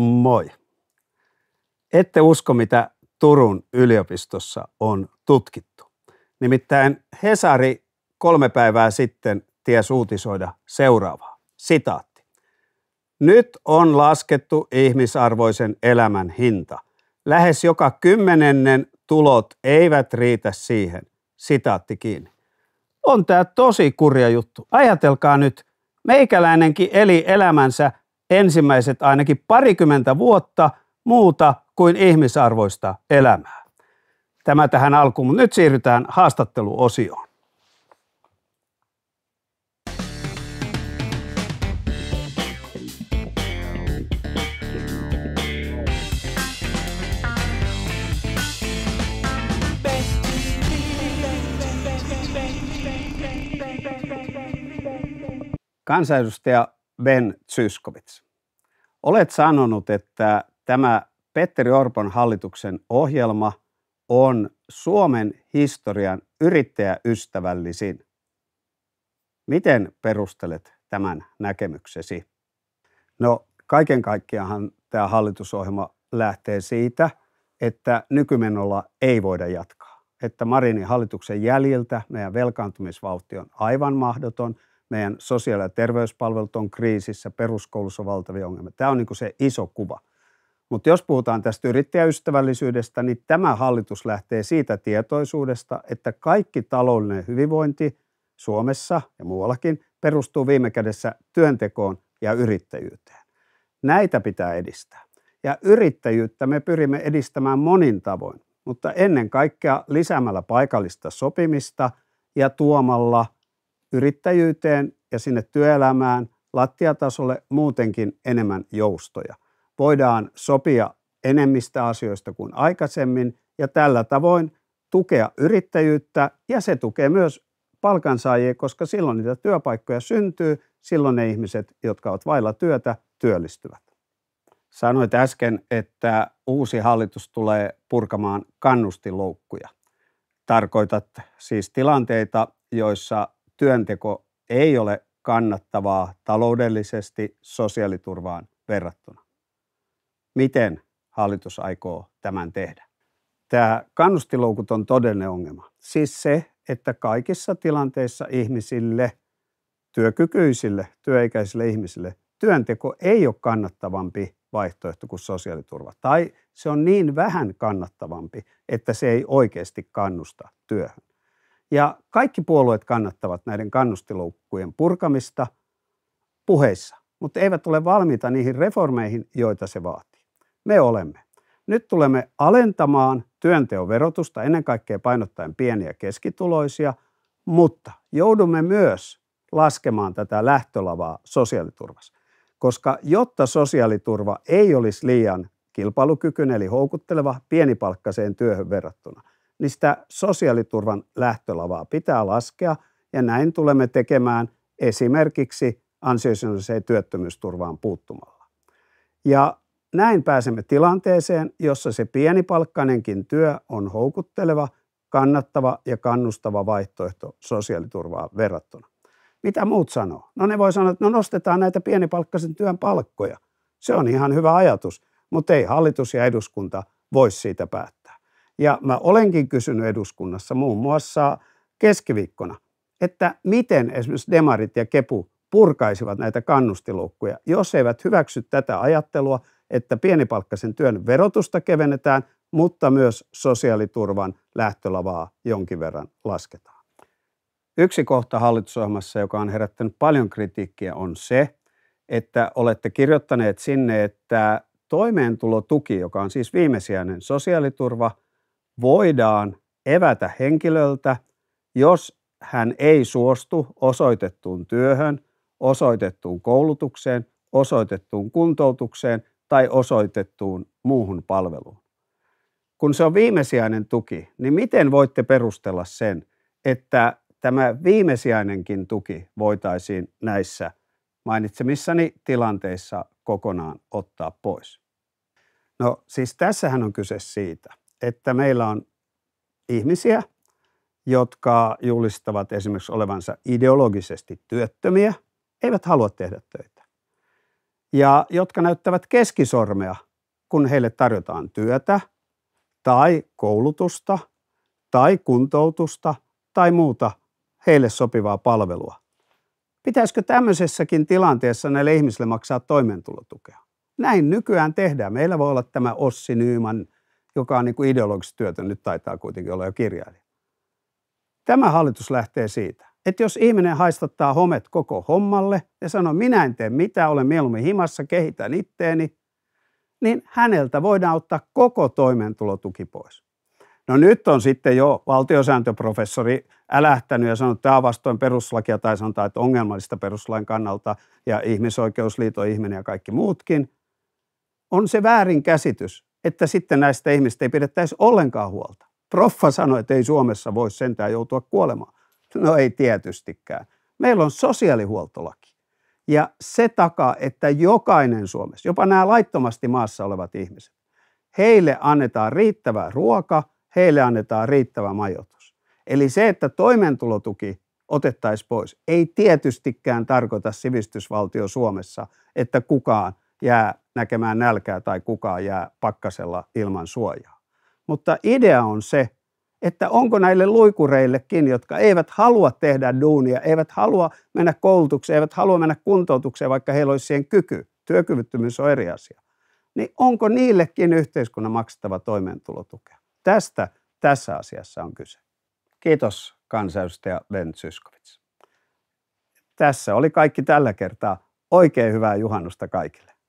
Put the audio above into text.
Moi. Ette usko, mitä Turun yliopistossa on tutkittu. Nimittäin Hesari kolme päivää sitten ties uutisoida seuraavaa. Sitaatti. Nyt on laskettu ihmisarvoisen elämän hinta. Lähes joka kymmenennen tulot eivät riitä siihen. Sitaatti kiinni. On tämä tosi kurja juttu. Ajatelkaa nyt, meikäläinenkin eli elämänsä ensimmäiset ainakin parikymmentä vuotta muuta kuin ihmisarvoista elämää. Tämä tähän alkuun, mutta nyt siirrytään haastatteluosioon. Kansanedustaja Ben Zyskovits. Olet sanonut, että tämä Petteri Orpon hallituksen ohjelma on Suomen historian yrittäjäystävällisin. Miten perustelet tämän näkemyksesi? No kaiken kaikkiaan tämä hallitusohjelma lähtee siitä, että nykymenolla ei voida jatkaa. Että Marinin hallituksen jäljiltä meidän velkaantumisvauhti on aivan mahdoton – meidän sosiaali- ja terveyspalvelut on kriisissä, peruskoulussa on valtavia ongelmia. Tämä on niin se iso kuva. Mutta jos puhutaan tästä yrittäjäystävällisyydestä, niin tämä hallitus lähtee siitä tietoisuudesta, että kaikki taloudellinen hyvinvointi Suomessa ja muuallakin perustuu viime kädessä työntekoon ja yrittäjyyteen. Näitä pitää edistää. Ja yrittäjyyttä me pyrimme edistämään monin tavoin, mutta ennen kaikkea lisäämällä paikallista sopimista ja tuomalla – yrittäjyyteen ja sinne työelämään lattiatasolle muutenkin enemmän joustoja. Voidaan sopia enemmistä asioista kuin aikaisemmin ja tällä tavoin tukea yrittäjyyttä ja se tukee myös palkansaajia, koska silloin niitä työpaikkoja syntyy, silloin ne ihmiset, jotka ovat vailla työtä, työllistyvät. Sanoit äsken, että uusi hallitus tulee purkamaan kannustiloukkuja. Tarkoitat siis tilanteita, joissa työnteko ei ole kannattavaa taloudellisesti sosiaaliturvaan verrattuna. Miten hallitus aikoo tämän tehdä? Tämä kannustiloukut on todellinen ongelma. Siis se, että kaikissa tilanteissa ihmisille, työkykyisille, työikäisille ihmisille, työnteko ei ole kannattavampi vaihtoehto kuin sosiaaliturva. Tai se on niin vähän kannattavampi, että se ei oikeasti kannusta työhön. Ja kaikki puolueet kannattavat näiden kannustiloukkujen purkamista puheissa, mutta eivät ole valmiita niihin reformeihin, joita se vaatii. Me olemme. Nyt tulemme alentamaan työnteon verotusta, ennen kaikkea painottaen pieniä ja keskituloisia, mutta joudumme myös laskemaan tätä lähtölavaa sosiaaliturvassa. Koska jotta sosiaaliturva ei olisi liian kilpailukykyinen eli houkutteleva pienipalkkaiseen työhön verrattuna, niin sitä sosiaaliturvan lähtölavaa pitää laskea ja näin tulemme tekemään esimerkiksi ansiosidonnaiseen työttömyysturvaan puuttumalla. Ja näin pääsemme tilanteeseen, jossa se pienipalkkainenkin työ on houkutteleva, kannattava ja kannustava vaihtoehto sosiaaliturvaa verrattuna. Mitä muut sanoo? No ne voi sanoa, että no nostetaan näitä pienipalkkaisen työn palkkoja. Se on ihan hyvä ajatus, mutta ei hallitus ja eduskunta voi siitä päättää. Ja mä olenkin kysynyt eduskunnassa muun muassa keskiviikkona, että miten esimerkiksi demarit ja kepu purkaisivat näitä kannustiloukkuja, jos eivät hyväksy tätä ajattelua, että pienipalkkaisen työn verotusta kevennetään, mutta myös sosiaaliturvan lähtölavaa jonkin verran lasketaan. Yksi kohta hallitusohjelmassa, joka on herättänyt paljon kritiikkiä, on se, että olette kirjoittaneet sinne, että toimeentulotuki, joka on siis viimesijainen sosiaaliturva – voidaan evätä henkilöltä, jos hän ei suostu osoitettuun työhön, osoitettuun koulutukseen, osoitettuun kuntoutukseen tai osoitettuun muuhun palveluun. Kun se on viimesijainen tuki, niin miten voitte perustella sen, että tämä viimesijainenkin tuki voitaisiin näissä mainitsemissani tilanteissa kokonaan ottaa pois? No siis tässähän on kyse siitä, että meillä on ihmisiä, jotka julistavat esimerkiksi olevansa ideologisesti työttömiä, eivät halua tehdä töitä. Ja jotka näyttävät keskisormea, kun heille tarjotaan työtä tai koulutusta tai kuntoutusta tai muuta heille sopivaa palvelua. Pitäisikö tämmöisessäkin tilanteessa näille ihmisille maksaa toimeentulotukea? Näin nykyään tehdään. Meillä voi olla tämä Ossi Nyyman – joka on niin kuin ideologisesti työtön, nyt taitaa kuitenkin olla jo kirjailija. Tämä hallitus lähtee siitä, että jos ihminen haistattaa homet koko hommalle ja sanoo, minä en tee mitään, olen mieluummin himassa, kehitän itteeni, niin häneltä voidaan ottaa koko toimeentulotuki pois. No nyt on sitten jo valtiosääntöprofessori älähtänyt ja sanonut, että tämä on vastoin perustuslakia tai sanotaan, että ongelmallista peruslain kannalta ja ihmisoikeusliiton ihminen ja kaikki muutkin. On se väärin käsitys, että sitten näistä ihmistä ei pidettäisi ollenkaan huolta. Proffa sanoi, että ei Suomessa voi sentään joutua kuolemaan. No ei tietystikään. Meillä on sosiaalihuoltolaki. Ja se takaa, että jokainen Suomessa, jopa nämä laittomasti maassa olevat ihmiset, heille annetaan riittävä ruoka, heille annetaan riittävä majoitus. Eli se, että toimeentulotuki otettaisiin pois, ei tietystikään tarkoita sivistysvaltio Suomessa, että kukaan – jää näkemään nälkää tai kukaan jää pakkasella ilman suojaa. Mutta idea on se, että onko näille luikureillekin, jotka eivät halua tehdä duunia, eivät halua mennä koulutukseen, eivät halua mennä kuntoutukseen, vaikka heillä olisi siihen kyky, työkyvyttömyys on eri asia, niin onko niillekin yhteiskunnan maksettava toimeentulotukea? Tästä tässä asiassa on kyse. Kiitos kansanedustaja Ben Zyskovits. Tässä oli kaikki tällä kertaa. Oikein hyvää juhannusta kaikille.